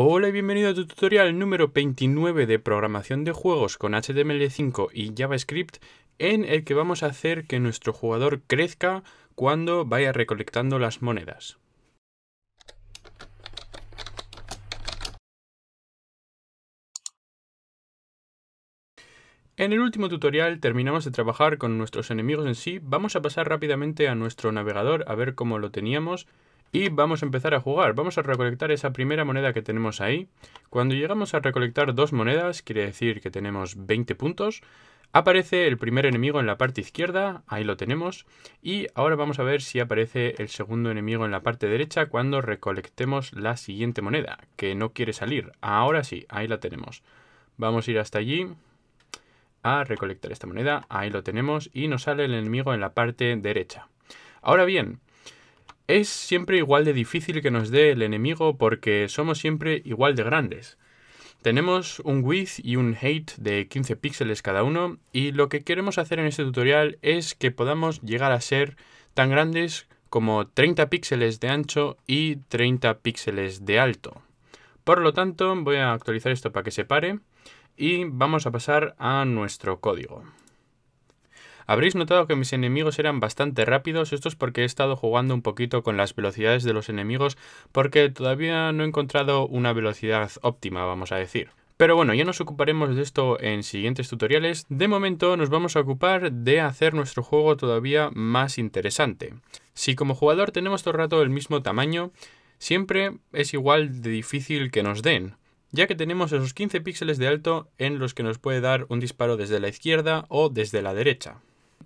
Hola y bienvenido a tu tutorial número 29 de programación de juegos con HTML5 y JavaScript en el que vamos a hacer que nuestro jugador crezca cuando vaya recolectando las monedas. En el último tutorial terminamos de trabajar con nuestros enemigos en sí, vamos a pasar rápidamente a nuestro navegador a ver cómo lo teníamos y vamos a empezar a jugar. Vamos a recolectar esa primera moneda que tenemos ahí. Cuando llegamos a recolectar dos monedas, quiere decir que tenemos 20 puntos. Aparece el primer enemigo en la parte izquierda, ahí lo tenemos. Y ahora vamos a ver si aparece el segundo enemigo en la parte derecha cuando recolectemos la siguiente moneda, que no quiere salir. Ahora sí, ahí la tenemos. Vamos a ir hasta allí a recolectar esta moneda, ahí lo tenemos y nos sale el enemigo en la parte derecha. Ahora bien, es siempre igual de difícil que nos dé el enemigo porque somos siempre igual de grandes. Tenemos un width y un height de 15 píxeles cada uno y lo que queremos hacer en este tutorial es que podamos llegar a ser tan grandes como 30 píxeles de ancho y 30 píxeles de alto. Por lo tanto voy a actualizar esto para que se pare y vamos a pasar a nuestro código. Habréis notado que mis enemigos eran bastante rápidos, esto es porque he estado jugando un poquito con las velocidades de los enemigos porque todavía no he encontrado una velocidad óptima, vamos a decir. Pero bueno, ya nos ocuparemos de esto en siguientes tutoriales. De momento nos vamos a ocupar de hacer nuestro juego todavía más interesante. Si como jugador tenemos todo el rato el mismo tamaño, siempre es igual de difícil que nos den, ya que tenemos esos 15 píxeles de alto en los que nos puede dar un disparo desde la izquierda o desde la derecha.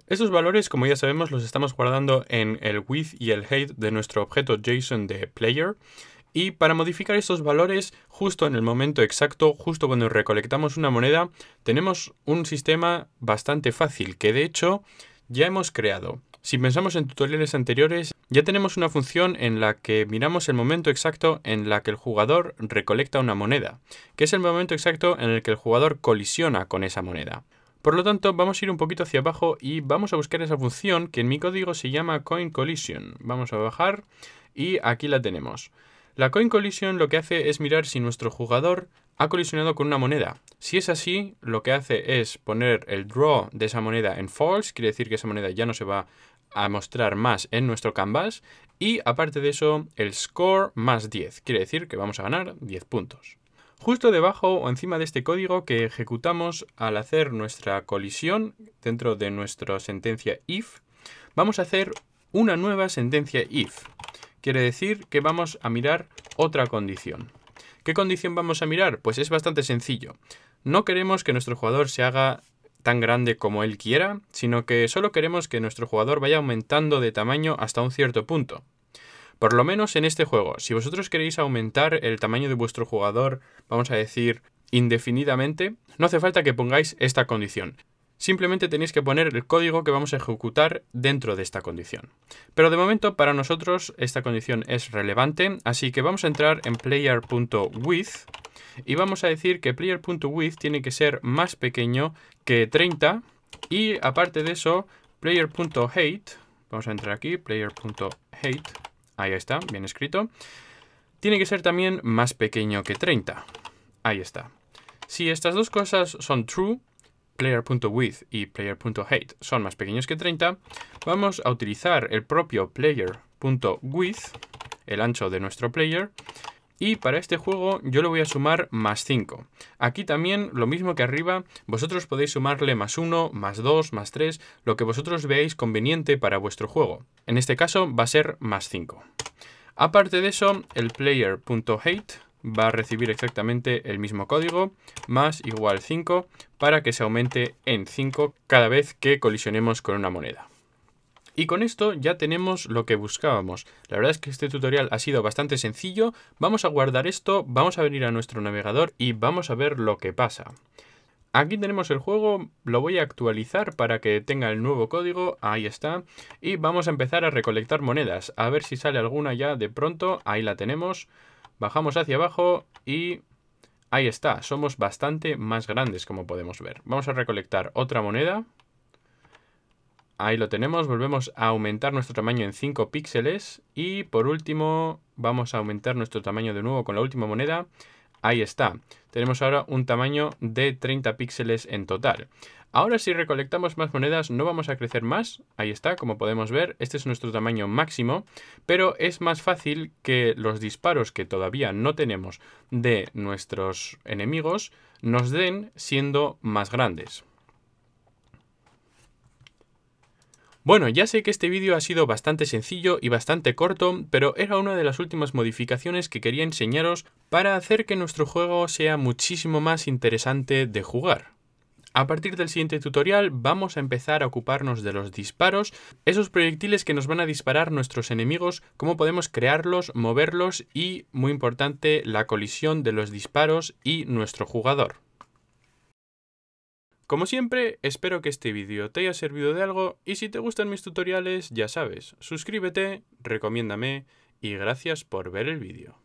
Esos valores, como ya sabemos, los estamos guardando en el width y el height de nuestro objeto JSON de player. Y para modificar estos valores, justo en el momento exacto, justo cuando recolectamos una moneda, tenemos un sistema bastante fácil que de hecho ya hemos creado. Si pensamos en tutoriales anteriores, ya tenemos una función en la que miramos el momento exacto en la que el jugador recolecta una moneda, que es el momento exacto en el que el jugador colisiona con esa moneda. Por lo tanto, vamos a ir un poquito hacia abajo y vamos a buscar esa función que en mi código se llama coin collision. Vamos a bajar y aquí la tenemos. La coin collision lo que hace es mirar si nuestro jugador ha colisionado con una moneda. Si es así, lo que hace es poner el draw de esa moneda en false, quiere decir que esa moneda ya no se va a mostrar más en nuestro canvas. Y aparte de eso, el score más 10, quiere decir que vamos a ganar 10 puntos. Justo debajo o encima de este código que ejecutamos al hacer nuestra colisión dentro de nuestra sentencia if, vamos a hacer una nueva sentencia if. Quiere decir que vamos a mirar otra condición. ¿Qué condición vamos a mirar? Pues es bastante sencillo. No queremos que nuestro jugador se haga tan grande como él quiera, sino que solo queremos que nuestro jugador vaya aumentando de tamaño hasta un cierto punto. Por lo menos en este juego, si vosotros queréis aumentar el tamaño de vuestro jugador, vamos a decir, indefinidamente, no hace falta que pongáis esta condición. Simplemente tenéis que poner el código que vamos a ejecutar dentro de esta condición. Pero de momento para nosotros esta condición es relevante, así que vamos a entrar en player.width y vamos a decir que player.width tiene que ser más pequeño que 30 y aparte de eso, player.height, vamos a entrar aquí, player.height Ahí está, bien escrito. Tiene que ser también más pequeño que 30. Ahí está. Si estas dos cosas son true, player.width y player.height son más pequeños que 30, vamos a utilizar el propio player.width, el ancho de nuestro player, y para este juego yo le voy a sumar más 5. Aquí también, lo mismo que arriba, vosotros podéis sumarle más 1, más 2, más 3, lo que vosotros veáis conveniente para vuestro juego. En este caso va a ser más 5. Aparte de eso, el player.hate va a recibir exactamente el mismo código, más igual 5, para que se aumente en 5 cada vez que colisionemos con una moneda. Y con esto ya tenemos lo que buscábamos. La verdad es que este tutorial ha sido bastante sencillo. Vamos a guardar esto, vamos a venir a nuestro navegador y vamos a ver lo que pasa. Aquí tenemos el juego, lo voy a actualizar para que tenga el nuevo código, ahí está. Y vamos a empezar a recolectar monedas, a ver si sale alguna ya de pronto, ahí la tenemos. Bajamos hacia abajo y ahí está, somos bastante más grandes como podemos ver. Vamos a recolectar otra moneda. Ahí lo tenemos, volvemos a aumentar nuestro tamaño en 5 píxeles y por último vamos a aumentar nuestro tamaño de nuevo con la última moneda. Ahí está, tenemos ahora un tamaño de 30 píxeles en total. Ahora si recolectamos más monedas no vamos a crecer más, ahí está, como podemos ver, este es nuestro tamaño máximo, pero es más fácil que los disparos que todavía no tenemos de nuestros enemigos nos den siendo más grandes. Bueno, ya sé que este vídeo ha sido bastante sencillo y bastante corto, pero era una de las últimas modificaciones que quería enseñaros para hacer que nuestro juego sea muchísimo más interesante de jugar. A partir del siguiente tutorial vamos a empezar a ocuparnos de los disparos, esos proyectiles que nos van a disparar nuestros enemigos, cómo podemos crearlos, moverlos y, muy importante, la colisión de los disparos y nuestro jugador. Como siempre, espero que este vídeo te haya servido de algo y si te gustan mis tutoriales, ya sabes, suscríbete, recomiéndame y gracias por ver el vídeo.